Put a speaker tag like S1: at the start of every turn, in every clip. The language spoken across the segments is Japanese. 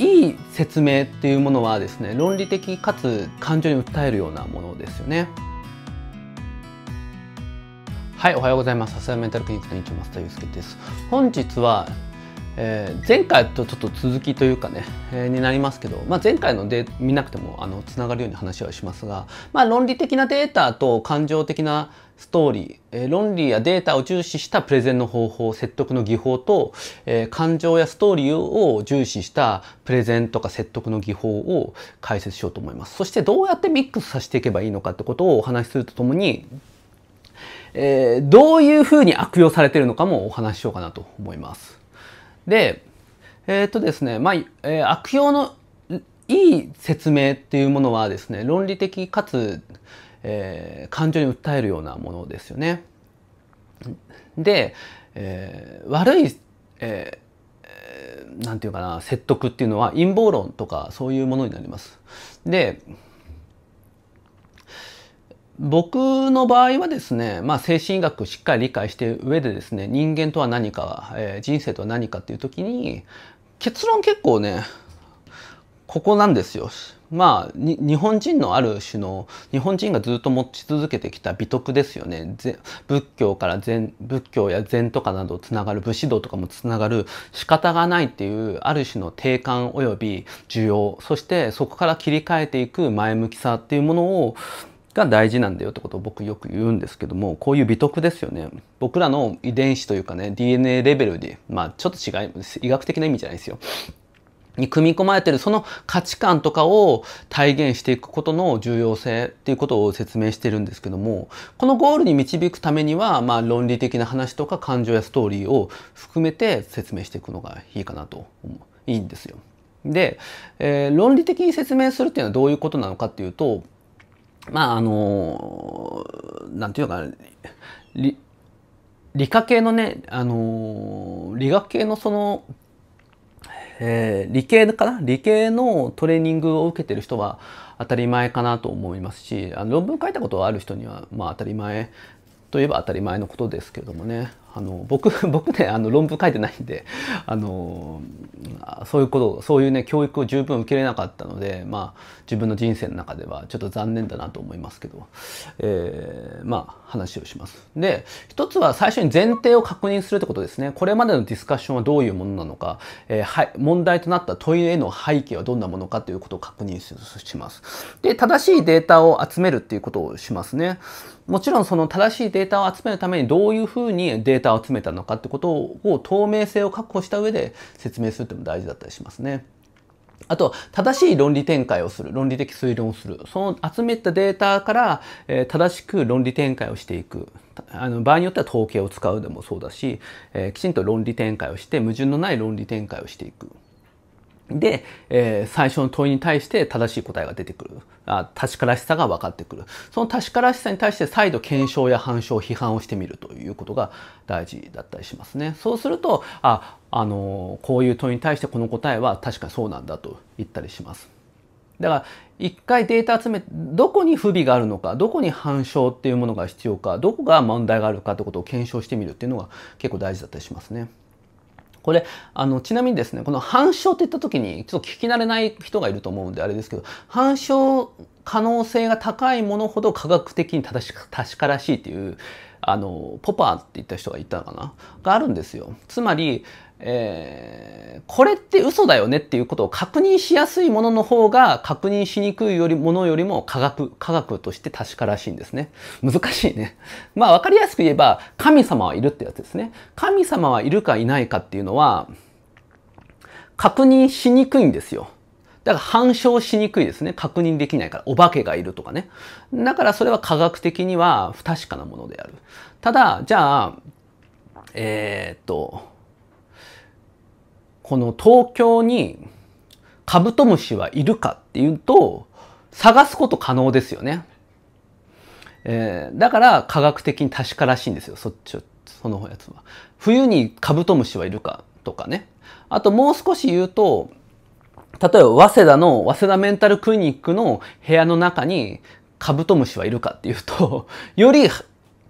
S1: いい説明っていうものはですね論理的かつ感情に訴えるようなものですよね。はい、おはようございます。笹山メンタルクリニックの院長、増田祐介です。本日はえー、前回とちょっと続きというかね、えー、になりますけど、まあ、前回ので見なくてもあのつながるように話はしますが、まあ、論理的なデータと感情的なストーリー、えー、論理やデータを重視したプレゼンの方法、説得の技法と、えー、感情やストーリーを重視したプレゼンとか説得の技法を解説しようと思います。そしてどうやってミックスさせていけばいいのかってことをお話しするとともに、えー、どういうふうに悪用されているのかもお話ししようかなと思います。で、えっ、ー、とですね、まあ、えー、悪用のいい説明っていうものはですね、論理的かつ、えー、感情に訴えるようなものですよね。で、えー、悪い、えー、なんていうかな、説得っていうのは陰謀論とかそういうものになります。で、僕の場合はですね、まあ、精神医学しっかり理解して上でですね人間とは何か、えー、人生とは何かっていう時に結論結構ねここなんですよ。まあ、日本人のある種の日本人がずっと持ち続けてきた美徳ですよね仏教から禅仏教や禅とかなどつながる武士道とかもつながる仕方がないっていうある種の定感及び需要そしてそこから切り替えていく前向きさっていうものをが大事なんだよってことを僕よく言うんですけどもこういう美徳ですよね僕らの遺伝子というかね DNA レベルでまあちょっと違い医学的な意味じゃないですよに組み込まれてるその価値観とかを体現していくことの重要性っていうことを説明してるんですけどもこのゴールに導くためにはまあ論理的な話とか感情やストーリーを含めて説明していくのがいいかなと思ういいんですよ。で、えー、論理的に説明するっていうのはどういうことなのかっていうとまああのなんていうか理理科系のね、あの理学系のその、えー、理系かな理系のトレーニングを受けてる人は当たり前かなと思いますしあの論文書いたことがある人には、まあ、当たり前といえば当たり前のことですけどもねあの僕 僕ねあの論文書いてないんであのそういうことそういうね教育を十分受けれなかったのでまあ自分の人生の中ではちょっと残念だなと思いますけど、えー、まあ話をします。で一つは最初に前提を確認するってことですねこれまでのディスカッションはどういうものなのか、えー、は問題となった問いへの背景はどんなものかということを確認します。で正しいデータを集めるっていうことをしますね。もちろんその正しいデータを集めるためにどういうふうにデデータを集めたのかってことを透明性を確保した上で説明するっても大事だったりしますね。あと、正しい論理展開をする。論理的推論をする。その集めたデータから、えー、正しく論理展開をしていく。あの場合によっては統計を使うでもそうだし、えー、きちんと論理展開をして、矛盾のない論理展開をしていく。で、えー、最初の問いに対して正しい答えが出てくる。あ確からしさが分かってくる。その確からしさに対して再度検証や反証、批判をしてみるということが大事だったりしますね。そうすると、あ、あのー、こういう問いに対してこの答えは確かそうなんだと言ったりします。だから一回データ集めどこに不備があるのかどこに反証っていうものが必要かどこが問題があるかってことを検証してみるっていうのが結構大事だったりしますね。これ、あの、ちなみにですね、この反証って言った時に、ちょっと聞き慣れない人がいると思うんで、あれですけど、反証可能性が高いものほど科学的に正しく、確からしいっていう、あの、ポパーって言った人がいたのかながあるんですよ。つまり、えー、これって嘘だよねっていうことを確認しやすいものの方が確認しにくいよりものよりも科学、科学として確からしいんですね。難しいね。まあ分かりやすく言えば神様はいるってやつですね。神様はいるかいないかっていうのは確認しにくいんですよ。だから反証しにくいですね。確認できないから。お化けがいるとかね。だからそれは科学的には不確かなものである。ただ、じゃあ、えー、っと、この東京にカブトムシはいるかっていうと、探すこと可能ですよね。えー、だから科学的に確からしいんですよ、そっち、そのやつは。冬にカブトムシはいるかとかね。あともう少し言うと、例えば早稲田の、早稲田メンタルクリニックの部屋の中にカブトムシはいるかっていうと、より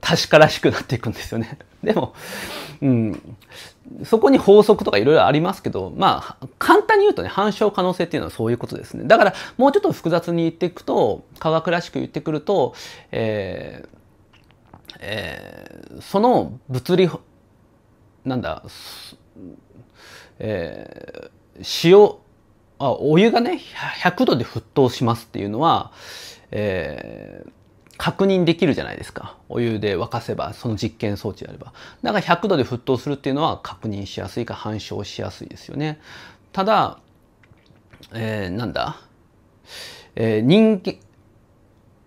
S1: 確からしくなっていくんですよね。でも、うん。そこに法則とかいろいろありますけど、まあ、簡単に言うとね、反証可能性っていうのはそういうことですね。だから、もうちょっと複雑に言っていくと、科学らしく言ってくると、えー、えー、その物理、なんだ、えー、塩、あお湯がね、100度で沸騰しますっていうのは、えー、確認できるじゃないですか。お湯で沸かせば、その実験装置であれば。だから100度で沸騰するっていうのは確認しやすいか反証しやすいですよね。ただ、えー、なんだ、えー、人気、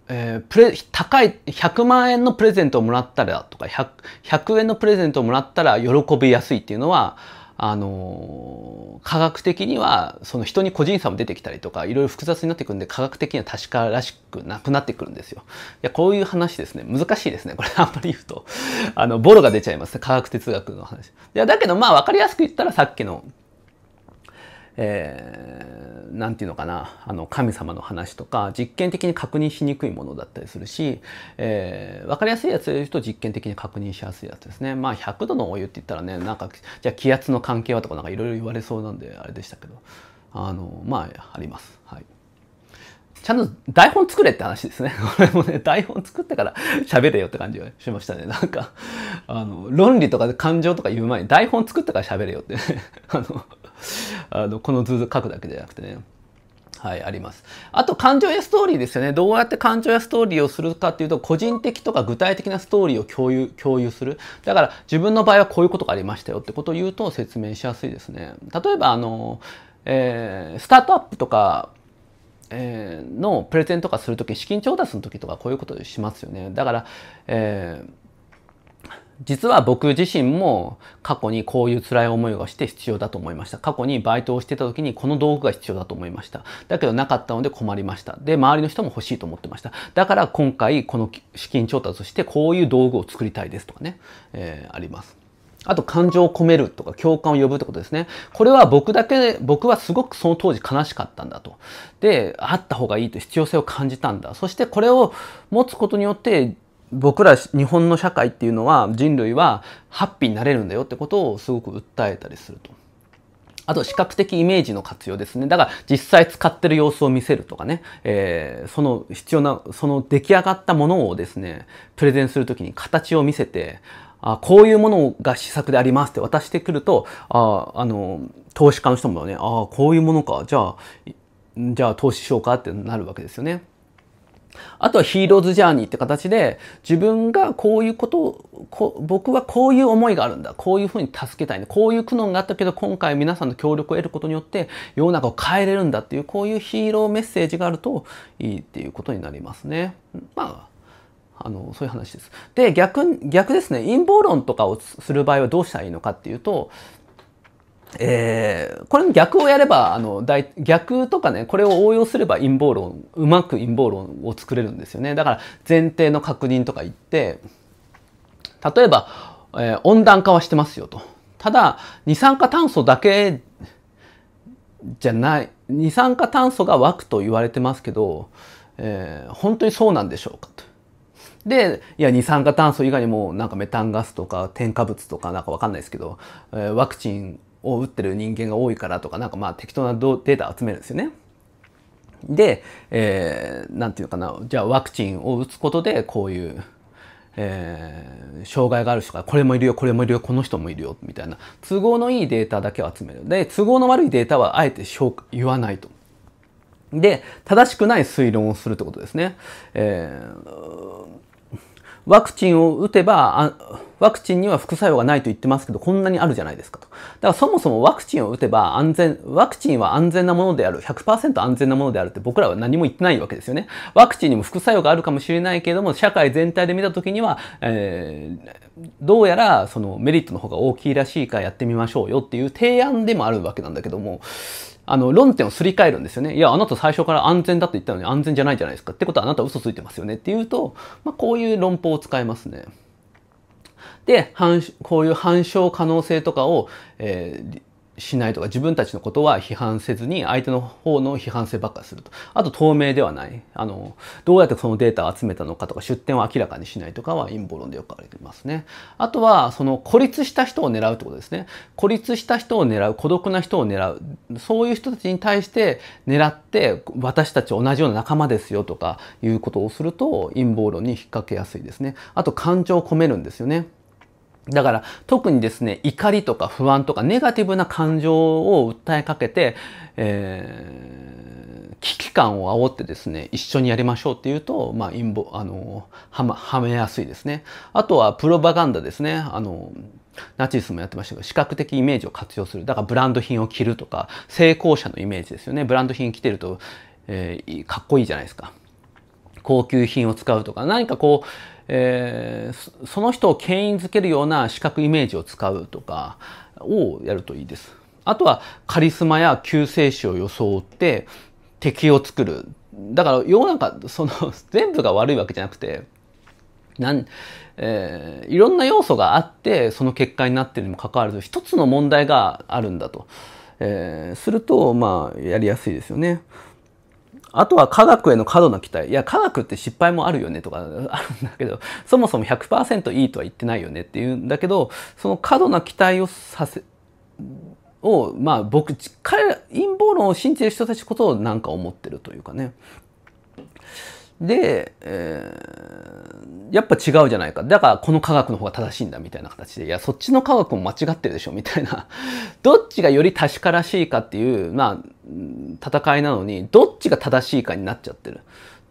S1: えー、プレ高い100万円のプレゼントをもらったらとか 100, 100円のプレゼントをもらったら喜びやすいっていうのはあの科学的にはその人に個人差も出てきたりとかいろいろ複雑になってくるんで科学的には確からしくなくなってくるんですよ。いやこういう話ですね難しいですねこれあんまり言うとあのボロが出ちゃいますね科学哲学の話。いやだけどまあ分かりやすく言ったらさっきの、えー何て言うのかなあの神様の話とか実験的に確認しにくいものだったりするし、えー、分かりやすいやつで言うと実験的に確認しやすいやつですねまあ100度のお湯って言ったらねなんかじゃあ気圧の関係はとかなんかいろいろ言われそうなんであれでしたけどあのまああります。はいちゃんと台本作れって話ですね。これもね、台本作ってから 喋れよって感じがしましたね。なんか、あの、論理とか感情とか言う前に台本作ってから喋れよって、ね、あの、あのこの図書くだけじゃなくてねはい、あります。あと、感情やストーリーですよね。どうやって感情やストーリーをするかっていうと、個人的とか具体的なストーリーを共有、共有する。だから、自分の場合はこういうことがありましたよってことを言うと説明しやすいですね。例えば、あの、えー、スタートアップとか、えー、のプレゼンとかするとき、資金調達のときとかこういうことしますよね。だから、えー実は僕自身も過去にこういう辛い思いをして必要だと思いました。過去にバイトをしてた時にこの道具が必要だと思いました。だけどなかったので困りました。で、周りの人も欲しいと思ってました。だから今回この資金調達してこういう道具を作りたいですとかね、えー、あります。あと感情を込めるとか共感を呼ぶってことですね。これは僕だけ、僕はすごくその当時悲しかったんだと。で、あった方がいいと必要性を感じたんだ。そしてこれを持つことによって僕ら日本の社会っていうのは人類はハッピーになれるんだよってことをすごく訴えたりすると。あと視覚的イメージの活用ですね。だから実際使ってる様子を見せるとかね、えー、その必要な、その出来上がったものをですね、プレゼンするときに形を見せて、あこういうものが試作でありますって渡してくると、ああの、投資家の人もね、ああ、こういうものか、じゃあ、じゃあ投資しようかってなるわけですよね。あとはヒーローズジャーニーって形で、自分がこういうことをこ、僕はこういう思いがあるんだ。こういうふうに助けたいんだ。こういう苦悩があったけど、今回皆さんの協力を得ることによって、世の中を変えれるんだっていう、こういうヒーローメッセージがあるといいっていうことになりますね。まあ、あの、そういう話です。で、逆、逆ですね。陰謀論とかをする場合はどうしたらいいのかっていうと、えー、これの逆をやればあの逆とかねこれを応用すれば陰謀論うまく陰謀論を作れるんですよねだから前提の確認とか言って例えば、えー、温暖化はしてますよとただ二酸化炭素だけじゃない二酸化炭素が湧くと言われてますけど、えー、本当にそうなんでしょうかと。で、いや、二酸化炭素以外にも、なんかメタンガスとか添加物とかなんかわかんないですけど、えー、ワクチンを打ってる人間が多いからとか、なんかまあ適当なデータ集めるんですよね。で、えー、なんていうかな、じゃあワクチンを打つことでこういう、えー、障害がある人がこれもいるよ、これもいるよ、この人もいるよ、みたいな都合のいいデータだけを集める。で、都合の悪いデータはあえて言わないと。で、正しくない推論をするってことですね。えーワクチンを打てば、ワクチンには副作用がないと言ってますけど、こんなにあるじゃないですかと。だからそもそもワクチンを打てば安全、ワクチンは安全なものである、100%安全なものであるって僕らは何も言ってないわけですよね。ワクチンにも副作用があるかもしれないけれども、社会全体で見たときには、えー、どうやらそのメリットの方が大きいらしいからやってみましょうよっていう提案でもあるわけなんだけども、あの、論点をすり替えるんですよね。いや、あなた最初から安全だって言ったのに安全じゃないじゃないですか。ってことはあなた嘘ついてますよねっていうと、まあ、こういう論法を使いますね。で、こういう反証可能性とかを、えー、しないとか自分たちのことは批判せずに相手の方の批判性ばっかするとあと透明ではないあのどうやってそのデータを集めたのかとか出典を明らかにしないとかは陰謀論でよくありますねあとはその孤立した人を狙うってことですね孤立した人を狙う孤独な人を狙うそういう人たちに対して狙って私たち同じような仲間ですよとかいうことをすると陰謀論に引っ掛けやすいですねあと感情を込めるんですよねだから特にですね怒りとか不安とかネガティブな感情を訴えかけて、えー、危機感を煽ってですね一緒にやりましょうっていうと、まあ、陰謀あのは、ま、はめやすいですねあとはプロパガンダですねあのナチスもやってましたけど視覚的イメージを活用するだからブランド品を着るとか成功者のイメージですよねブランド品着てると、えー、かっこいいじゃないですか高級品を使うとか何かこうえー、その人を牽引づけるような視覚イメージを使うとかをやるといいです。あとはカリスマや救世主を装って敵を作る。だから世の中、その全部が悪いわけじゃなくて、なんえー、いろんな要素があってその結果になってるにもかかわらず一つの問題があるんだと、えー、するとまあやりやすいですよね。あとは科学への過度な期待。いや、科学って失敗もあるよねとか あるんだけど、そもそも100%いいとは言ってないよねっていうんだけど、その過度な期待をさせ、を、まあ僕、彼ら、陰謀論を信じてる人たちことをなんか思ってるというかね。で、えー、やっぱ違うじゃないか。だからこの科学の方が正しいんだみたいな形で、いや、そっちの科学も間違ってるでしょみたいな。どっちがより確からしいかっていう、まあ、戦いなのに、どっちが正しいかになっちゃってる。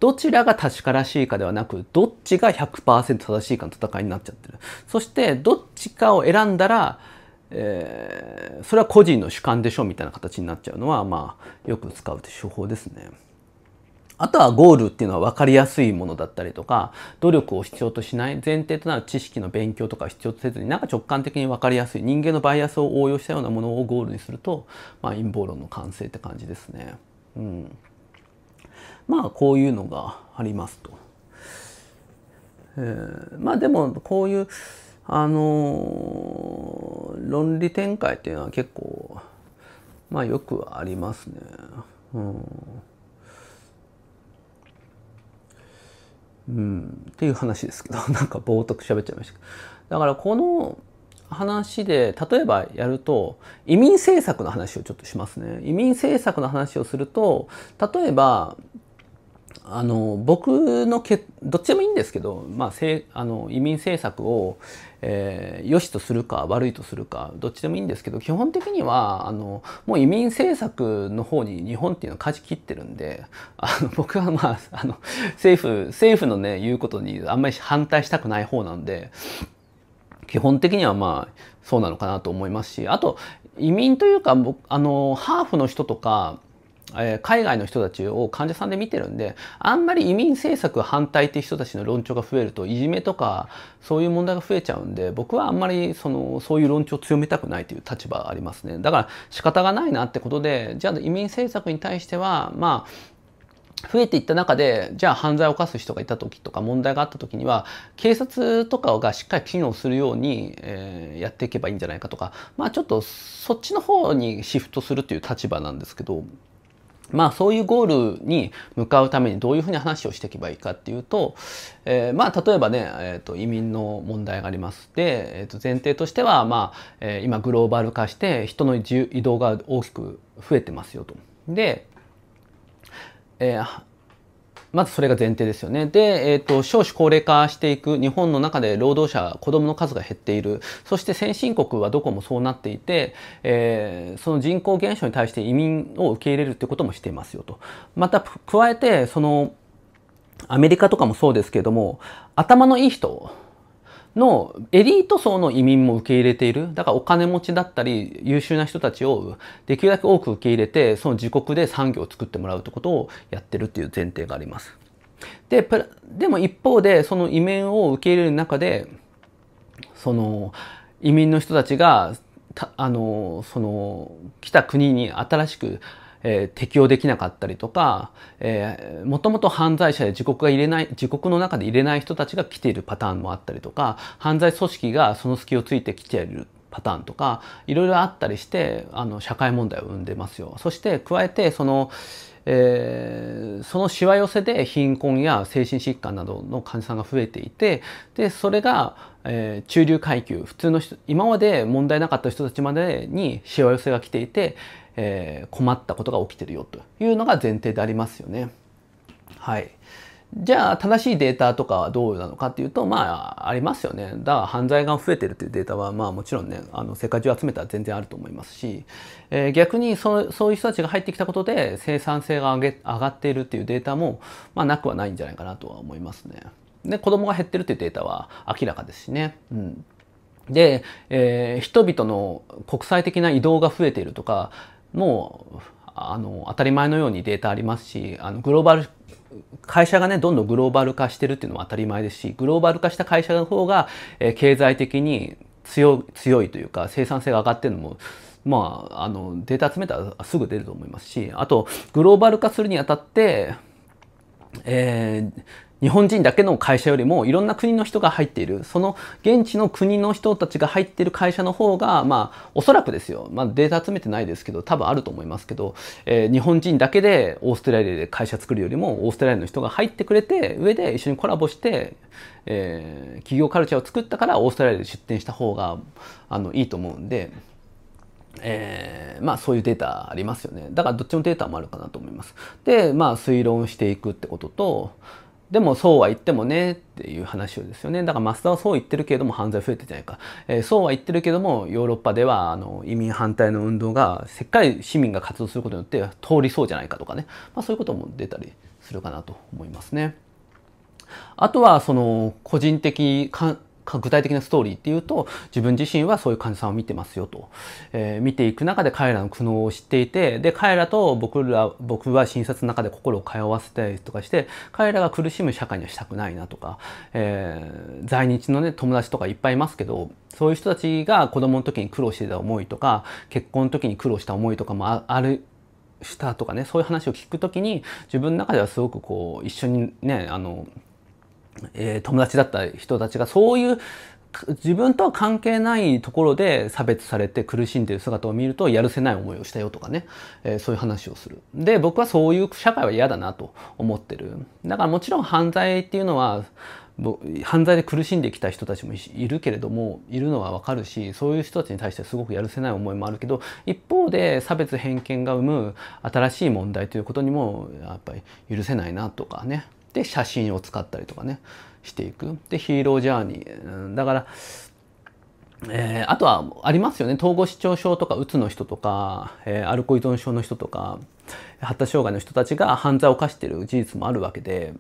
S1: どちらが確からしいかではなく、どっちが100%正しいかの戦いになっちゃってる。そして、どっちかを選んだら、えー、それは個人の主観でしょみたいな形になっちゃうのは、まあ、よく使う手法ですね。あとはゴールっていうのは分かりやすいものだったりとか、努力を必要としない、前提となる知識の勉強とか必要とせずに、なんか直感的に分かりやすい、人間のバイアスを応用したようなものをゴールにすると、まあ、陰謀論の完成って感じですね。うん。まあ、こういうのがありますと。えー、まあ、でも、こういう、あのー、論理展開っていうのは結構、まあ、よくありますね。うんうん、っていう話ですけど なんか冒涜喋っちゃいましただからこの話で例えばやると移民政策の話をちょっとしますね移民政策の話をすると例えばあの僕のけどっちでもいいんですけど、まあ、せあの移民政策を、えー、良しとするか悪いとするかどっちでもいいんですけど基本的にはあのもう移民政策の方に日本っていうのは舵切ってるんであの僕は、まあ、あの政府政府のね言うことにあんまり反対したくない方なんで基本的にはまあそうなのかなと思いますしあと移民というかあのハーフの人とかえ海外の人たちを患者さんで見てるんで、あんまり移民政策反対って人たちの論調が増えると、いじめとか、そういう問題が増えちゃうんで、僕はあんまり、その、そういう論調を強めたくないという立場ありますね。だから仕方がないなってことで、じゃあ移民政策に対しては、まあ、増えていった中で、じゃあ犯罪を犯す人がいた時とか問題があった時には、警察とかがしっかり機能するように、えー、やっていけばいいんじゃないかとか、まあちょっとそっちの方にシフトするという立場なんですけど、まあそういうゴールに向かうためにどういうふうに話をしていけばいいかっていうと、えー、まあ例えばね、えー、と移民の問題がありますで、えー、と前提としては、まあえー、今グローバル化して人の移動が大きく増えてますよと。で、えー、まずそれが前提ですよね。で、えっ、ー、と、少子高齢化していく日本の中で労働者、子供の数が減っている。そして先進国はどこもそうなっていて、えー、その人口減少に対して移民を受け入れるってこともしていますよと。また、加えて、その、アメリカとかもそうですけれども、頭のいい人、のエリート層の移民も受け入れている。だからお金持ちだったり優秀な人たちをできるだけ多く受け入れて、その自国で産業を作ってもらうということをやってるっていう前提があります。で、でも一方でその移民を受け入れる中で、その移民の人たちが、あの、その来た国に新しくえー、適用できなかったりとか、えー、もともと犯罪者で自国が入れない、自国の中で入れない人たちが来ているパターンもあったりとか、犯罪組織がその隙をついてきている。パターンとかいろいろあったりしてあの社会問題を生んでますよ。そして加えてそのえー、そのしわ寄せで貧困や精神疾患などの患者さんが増えていてでそれが、えー、中流階級普通の人今まで問題なかった人たちまでにしわ寄せが来ていて、えー、困ったことが起きてるよというのが前提でありますよね。はい。じゃあ正しいデータとかはどうなのかっていうとまあありますよねだから犯罪が増えてるっていうデータはまあもちろんねあの世界中集めたら全然あると思いますし、えー、逆にそそういう人たちが入ってきたことで生産性が上げ上がっているっていうデータも、まあ、なくはないんじゃないかなとは思いますね。で子供が減ってるっていうデータは明らかですしね。うんで、えー、人々の国際的な移動が増えているとか、もうあの当たり前のようにデータありますしあのグローバル会社がねどんどんグローバル化してるっていうのは当たり前ですしグローバル化した会社の方が、えー、経済的に強強いというか生産性が上がってるのもまあ、あのデータ集めたらすぐ出ると思いますしあとグローバル化するにあたって、えー、日本人だけの会社よりもいろんな国の人が入っているその現地の国の人たちが入っている会社の方がまあおそらくですよ、まあ、データ集めてないですけど多分あると思いますけど、えー、日本人だけでオーストラリアで会社作るよりもオーストラリアの人が入ってくれて上で一緒にコラボして、えー、企業カルチャーを作ったからオーストラリアで出店した方があのいいと思うんで。えー、まあそういうデータありますよね。だからどっちのデータもあるかなと思います。で、まあ推論していくってことと、でもそうは言ってもねっていう話をですよね。だから増田はそう言ってるけれども犯罪増えてるじゃないか。えー、そうは言ってるけどもヨーロッパではあの移民反対の運動がせっかり市民が活動することによって通りそうじゃないかとかね。まあ、そういうことも出たりするかなと思いますね。あとはその個人的か具体的なストーリーっていうと自分自身はそういう患者さんを見てますよと、えー、見ていく中で彼らの苦悩を知っていてで彼らと僕ら僕は診察の中で心を通わせたりとかして彼らが苦しむ社会にはしたくないなとか、えー、在日のね友達とかいっぱいいますけどそういう人たちが子供の時に苦労してた思いとか結婚の時に苦労した思いとかもあるしたとかねそういう話を聞く時に自分の中ではすごくこう一緒にねあのえー、友達だった人たちがそういう自分とは関係ないところで差別されて苦しんでいる姿を見るとやるせない思いをしたよとかね、えー、そういう話をするで僕はそういう社会は嫌だなと思ってるだからもちろん犯罪っていうのは犯罪で苦しんできた人たちもいるけれどもいるのはわかるしそういう人たちに対してすごくやるせない思いもあるけど一方で差別偏見が生む新しい問題ということにもやっぱり許せないなとかねで写真を使ったりとかねしていくでヒーロージャーニーだから、えー、あとはありますよね統合失調症とかうつの人とか、えー、アルコ依存症の人とか発達障害の人たちが犯罪を犯している事実もあるわけで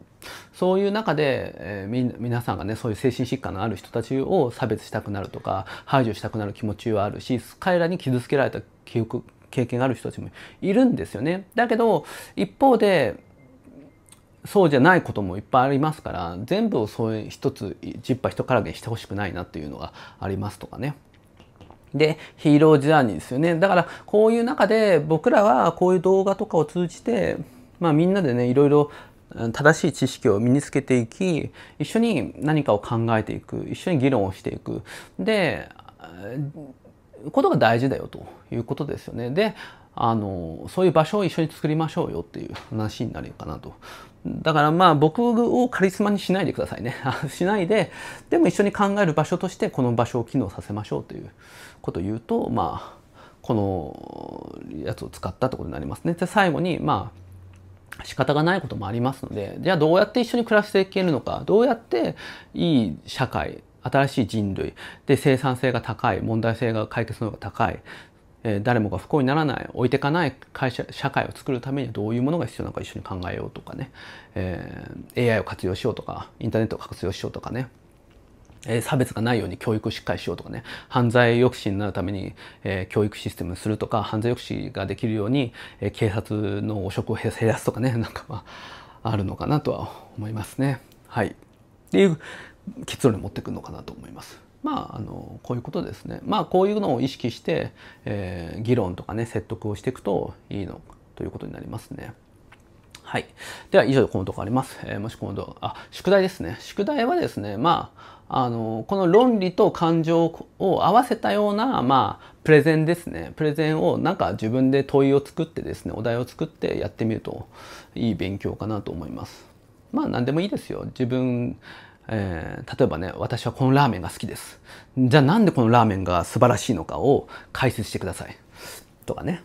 S1: そういう中で、えー、皆さんがねそういう精神疾患のある人たちを差別したくなるとか排除したくなる気持ちはあるし彼らに傷つけられた記憶経験がある人たちもいるんですよね。だけど一方でそうじゃないこともいっぱいありますから全部をそういう一つジッパー一からげしてほしくないなっていうのがありますとかね。でヒーロージャーニーですよねだからこういう中で僕らはこういう動画とかを通じて、まあ、みんなでねいろいろ正しい知識を身につけていき一緒に何かを考えていく一緒に議論をしていくでことが大事だよということですよね。であのそういう場所を一緒に作りましょうよっていう話になるかなと。だからまあ僕をカリスマにしないでくださいね。しないで、でも一緒に考える場所としてこの場所を機能させましょうということを言うと、まあ、このやつを使ったってことになりますね。で、最後に、まあ、仕方がないこともありますので、じゃあどうやって一緒に暮らしていけるのか、どうやっていい社会、新しい人類で生産性が高い問題性が解決能力が高いえ誰もが不幸にならない置いてかない会社社会を作るためにはどういうものが必要なのか一緒に考えようとかね、えー、AI を活用しようとかインターネットを活用しようとかねえ差別がないように教育をしっかりしようとかね、犯罪抑止になるために、えー、教育システムするとか、犯罪抑止ができるように、えー、警察の汚職を減らすとかね、なんかまあ、あるのかなとは思いますね。はい。っていう結論に持ってくるのかなと思います。まあ、あのこういうことですね。まあこういうのを意識して、えー、議論とかね説得をしていくといいのということになりますね。はい。では以上でこのとこあります。えー、もしこの動画、あ、宿題ですね。宿題はですね、まあ、あの、この論理と感情を合わせたような、まあ、プレゼンですね。プレゼンをなんか自分で問いを作ってですね、お題を作ってやってみるといい勉強かなと思います。まあ何でもいいですよ。自分えー、例えばね私はこのラーメンが好きですじゃあなんでこのラーメンが素晴らしいのかを解説してくださいとかね、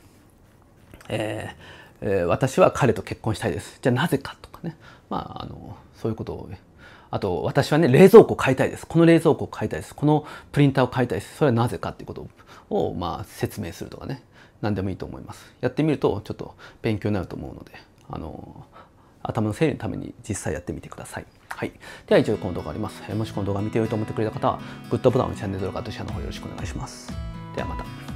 S1: えーえー、私は彼と結婚したいですじゃあなぜかとかねまああのそういうことをあと私はね冷蔵庫を買いたいですこの冷蔵庫を買いたいですこのプリンターを買いたいですそれはなぜかっていうことを、まあ、説明するとかね何でもいいと思いますやってみるとちょっと勉強になると思うのであの頭の整理のために実際やってみてください。はい。では一応この動画があります。もしこの動画見てよいと思ってくれた方は、グッドボタンをチャンネル登録とシの方よろしくお願いします。ではまた。